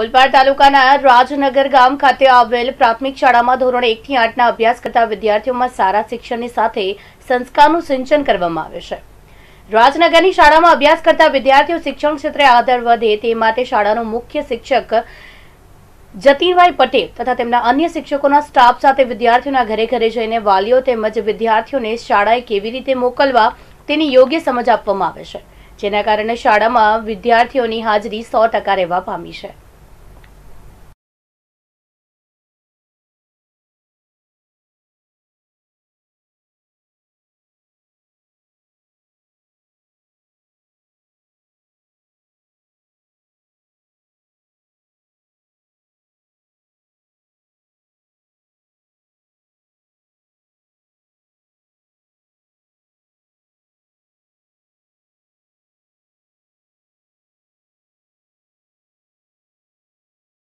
ઓલપાડ તાલુકાના રાજનગર ગામ ખાતે આવેલ પ્રાથમિક શાળામાં ધોરણ એકથી આઠના અભ્યાસ કરતા વિદ્યાર્થીઓમાં સારા શિક્ષણની સાથે સંસ્કારનું સિંચન કરવામાં આવે છે રાજનગરની શાળામાં અભ્યાસ કરતા વિદ્યાર્થીઓ શિક્ષણ ક્ષેત્રે આગળ વધે તે માટે શાળાનો મુખ્ય શિક્ષક જતીનભાઈ પટેલ તથા તેમના અન્ય શિક્ષકોના સ્ટાફ સાથે વિદ્યાર્થીઓના ઘરે ઘરે જઈને વાલીઓ તેમજ વિદ્યાર્થીઓને શાળાએ કેવી રીતે મોકલવા તેની યોગ્ય સમજ આપવામાં આવે છે જેના કારણે શાળામાં વિદ્યાર્થીઓની હાજરી સો ટકા રહેવા પામી છે